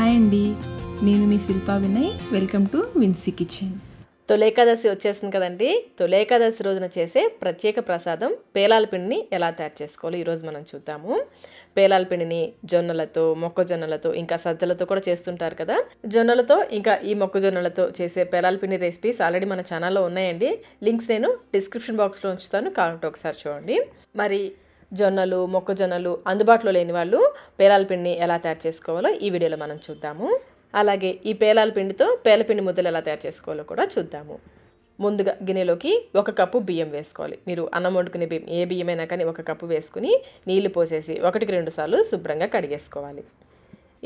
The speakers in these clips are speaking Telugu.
హాయ్ అండి నేను మీ Shilpa Vinay welcome to Vinsy kitchen Toli Ekadashi వచ్చేసింది కదండి తొలేకాదశి రోజున చేసే ప్రత్యేక ప్రసాదం పేలాల పిండిని ఎలా తయారు చేసుకోవాలో ఈరోజు మనం చూద్దాము పేలాల పిండిని జొన్నలతో మొక్కజొన్నలతో ఇంకా సజ్జలతో కూడా చేస్తుంటారు కదా జొన్నలతో ఇంకా ఈ మొక్కజొన్నలతో చేసే పేలాల పిండి రెసిపీస్ ఆల్రెడీ మన ఛానల్లో ఉన్నాయండి లింక్స్ నేను డిస్క్రిప్షన్ బాక్స్లో ఉంచుతాను కాబట్టి ఒకసారి చూడండి మరి జొన్నలు మొక్కజొన్నలు అందుబాటులో లేని వాళ్ళు పేలాల పిండిని ఎలా తయారు చేసుకోవాలో ఈ వీడియోలో మనం చూద్దాము అలాగే ఈ పేలాల పిండితో పేలపిండి ముద్దలు ఎలా తయారు చేసుకోవాలో కూడా చూద్దాము ముందుగా గిన్నెలోకి ఒక కప్పు బియ్యం వేసుకోవాలి మీరు అన్నం వండుకునే బియ్యం ఏ బియ్యమైనా కానీ ఒక కప్పు వేసుకుని నీళ్లు పోసేసి ఒకటికి రెండు సార్లు శుభ్రంగా కడిగేసుకోవాలి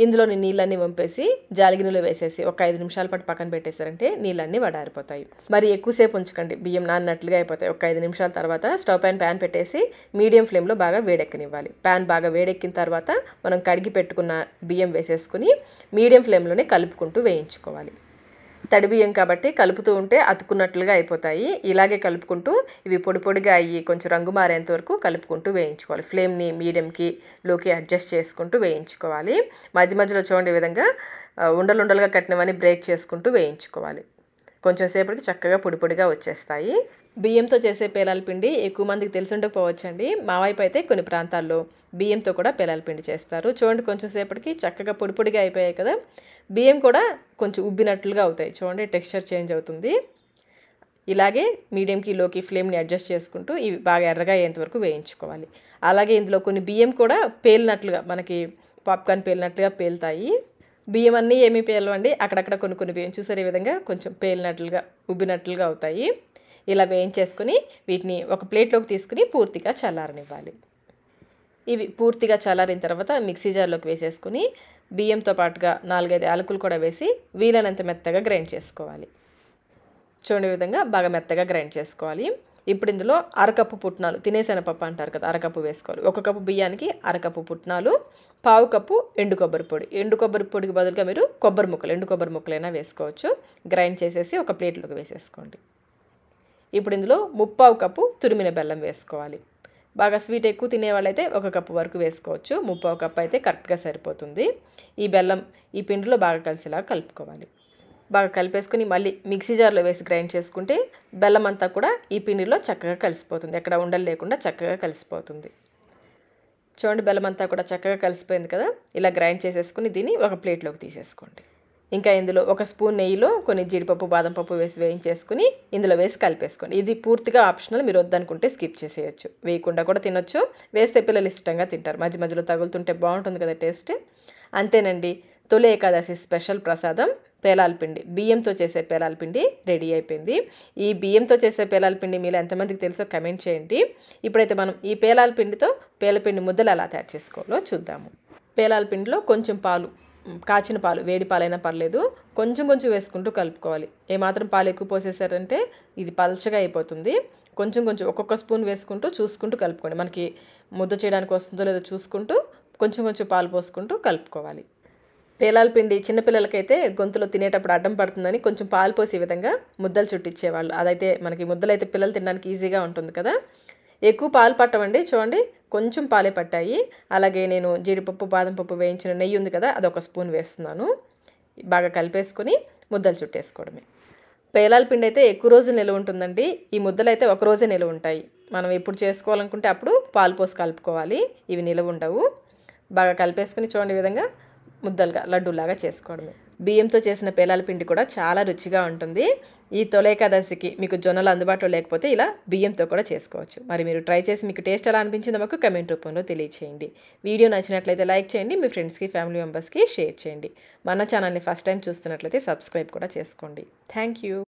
ఇందులోని నీళ్ళన్నీ వంపేసి జాలిగినలో వేసేసి ఒక ఐదు నిమిషాల పాటు పక్కన పెట్టేశారంటే నీళ్ళన్నీ వడారిపోతాయి మరి ఎక్కువసేపు ఉంచకండి బియ్యం నాన్నట్లుగా అయిపోతాయి ఒక ఐదు నిమిషాల తర్వాత స్టవ్ పైన ప్యాన్ పెట్టేసి మీడియం ఫ్లేమ్లో బాగా వేడెక్కనివ్వాలి ప్యాన్ బాగా వేడెక్కిన తర్వాత మనం కడిగి పెట్టుకున్న బియ్యం వేసేసుకుని మీడియం ఫ్లేమ్లోనే కలుపుకుంటూ వేయించుకోవాలి తడి బియ్యం కాబట్టి కలుపుతూ ఉంటే అతుకున్నట్లుగా అయిపోతాయి ఇలాగే కలుపుకుంటూ ఇవి పొడి పొడిగా అయ్యి కొంచెం రంగు మారేంత వరకు కలుపుకుంటూ వేయించుకోవాలి ఫ్లేమ్ని మీడియంకి లోకి అడ్జస్ట్ చేసుకుంటూ వేయించుకోవాలి మధ్య మధ్యలో చూడండి విధంగా ఉండలుండలుగా కట్టినవన్నీ బ్రేక్ చేసుకుంటూ వేయించుకోవాలి కొంచెం సేపటికి చక్కగా పొడిపొడిగా వచ్చేస్తాయి బియ్యంతో చేసే పేలాల పిండి ఎక్కువ మందికి తెలిసిండకపోవచ్చండి మా వైపు అయితే కొన్ని ప్రాంతాల్లో బియ్యంతో కూడా పేలాల పిండి చేస్తారు చూడండి కొంచెం సేపటికి చక్కగా పొడిపొడిగా అయిపోయాయి కదా బియ్యం కూడా కొంచెం ఉబ్బినట్లుగా అవుతాయి చూడండి టెక్స్చర్ చేంజ్ అవుతుంది ఇలాగే మీడియంకి లోకి ఫ్లేమ్ని అడ్జస్ట్ చేసుకుంటూ ఇవి బాగా ఎర్రగా అయ్యేంత వరకు వేయించుకోవాలి అలాగే ఇందులో కొన్ని బియ్యం కూడా పేలినట్లుగా మనకి పాప్కార్న్ పేలినట్లుగా పేలుతాయి బియ్యం అన్నీ ఏమీ పేలవండి అక్కడక్కడ కొన్ని కొన్ని బియ్యం చూసారు ఈ విధంగా కొంచెం పేలినట్లుగా ఉబ్బినట్లుగా అవుతాయి ఇలా వేయించేసుకుని వీటిని ఒక ప్లేట్లోకి తీసుకుని పూర్తిగా చల్లారనివ్వాలి ఇవి పూర్తిగా చల్లారిన తర్వాత మిక్సీ జార్లోకి వేసేసుకుని బియ్యంతో పాటుగా నాలుగైదు యాలకులు కూడా వేసి వీలైనంత మెత్తగా గ్రైండ్ చేసుకోవాలి చూడని విధంగా బాగా మెత్తగా గ్రైండ్ చేసుకోవాలి ఇప్పుడు ఇందులో అరకప్పు పుట్నాలు తినేసిన పప్పు అంటారు కదా అరకప్పు వేసుకోవాలి ఒక కప్పు బియ్యానికి అరకప్పు పుట్నాలు పావు కప్పు ఎండు కొబ్బరి పొడి ఎండు కొబ్బరి పొడికి బదులుగా మీరు కొబ్బరి ముక్కలు ఎండు కొబ్బరి ముక్కలైనా వేసుకోవచ్చు గ్రైండ్ చేసేసి ఒక ప్లేట్లోకి వేసేసుకోండి ఇప్పుడు ఇందులో ముప్పావు కప్పు తురిమిన బెల్లం వేసుకోవాలి బాగా స్వీట్ ఎక్కువ తినేవాళ్ళైతే ఒక కప్పు వరకు వేసుకోవచ్చు ముప్పావు కప్పు అయితే కరెక్ట్గా సరిపోతుంది ఈ బెల్లం ఈ పిండిలో బాగా కలిసేలా కలుపుకోవాలి బాగా కలిపేసుకుని మళ్ళీ మిక్సీ జార్లో వేసి గ్రైండ్ చేసుకుంటే బెల్లం అంతా కూడా ఈ పిండిలో చక్కగా కలిసిపోతుంది ఎక్కడ ఉండలు లేకుండా చక్కగా కలిసిపోతుంది చూడండి బెల్లం అంతా కూడా చక్కగా కలిసిపోయింది కదా ఇలా గ్రైండ్ చేసేసుకుని దీన్ని ఒక ప్లేట్లోకి తీసేసుకోండి ఇంకా ఇందులో ఒక స్పూన్ నెయ్యిలో కొన్ని జీడిపప్పు బాదం పప్పు వేసి వేయించేసుకుని ఇందులో వేసి కలిపేసుకోండి ఇది పూర్తిగా ఆప్షనల్ మీరు వద్దనుకుంటే స్కిప్ చేసేయచ్చు వేయకుండా కూడా తినొచ్చు వేస్తే పిల్లలు ఇష్టంగా తింటారు మధ్య మధ్యలో తగులుతుంటే బాగుంటుంది కదా టేస్ట్ అంతేనండి తొలి ఏకాదశి స్పెషల్ ప్రసాదం పేలాల పిండి బియ్యంతో చేసే పేలాల పిండి రెడీ అయిపోయింది ఈ బియ్యంతో చేసే పేలాల పిండి మీలో ఎంతమందికి తెలుసో కమెంట్ చేయండి ఇప్పుడైతే మనం ఈ పేలాల పిండితో పేలపిండి ముద్దలు ఎలా తయారు చేసుకోవాలో చూద్దాము పేలాల పిండిలో కొంచెం పాలు కాచిన పాలు వేడి పాలైనా పర్లేదు కొంచెం కొంచెం వేసుకుంటూ కలుపుకోవాలి ఏమాత్రం పాలు ఎక్కువ పోసేసారంటే ఇది పలచగా అయిపోతుంది కొంచెం కొంచెం ఒక్కొక్క స్పూన్ వేసుకుంటూ చూసుకుంటూ కలుపుకోండి మనకి ముద్ద చేయడానికి వస్తుందో లేదో చూసుకుంటూ కొంచెం కొంచెం పాలు పోసుకుంటూ కలుపుకోవాలి పేలాల పిండి చిన్నపిల్లలకైతే గొంతులో తినేటప్పుడు అడ్డం పడుతుందని కొంచెం పాలు పోసే విధంగా ముద్దలు చుట్టిచ్చేవాళ్ళు అదైతే మనకి ముద్దలైతే పిల్లలు తినడానికి ఈజీగా ఉంటుంది కదా ఎక్కువ పాలు పట్టమండి చూడండి కొంచెం పాలే పట్టాయి అలాగే నేను జీడిపప్పు బాదం పప్పు వేయించిన నెయ్యి ఉంది కదా అది ఒక స్పూన్ వేస్తున్నాను బాగా కలిపేసుకొని ముద్దలు చుట్టేసుకోవడమే పేలాల పిండి అయితే ఎక్కువ రోజులు నిలువ ఉంటుందండి ఈ ముద్దలు అయితే ఒక రోజే నిలువ ఉంటాయి మనం ఎప్పుడు చేసుకోవాలనుకుంటే అప్పుడు పాలు పోసి కలుపుకోవాలి ఇవి నిలువ ఉండవు బాగా కలిపేసుకుని చూడండి విధంగా ముద్దలుగా లడ్డూలాగా చేసుకోవడమే బియ్యంతో చేసిన పేలాల పిండి కూడా చాలా రుచిగా ఉంటుంది ఈ తొలేకాదశికి మీకు జొన్నలు అందుబాటులో లేకపోతే ఇలా బియ్యంతో కూడా చేసుకోవచ్చు మరి మీరు ట్రై చేసి మీకు టేస్ట్ ఎలా అనిపించిందో మాకు కమెంట్ రూపంలో తెలియచేయండి వీడియో నచ్చినట్లయితే లైక్ చేయండి మీ ఫ్రెండ్స్కి ఫ్యామిలీ మెంబర్స్కి షేర్ చేయండి మన ఛానల్ని ఫస్ట్ టైం చూస్తున్నట్లయితే సబ్స్క్రైబ్ కూడా చేసుకోండి థ్యాంక్ యూ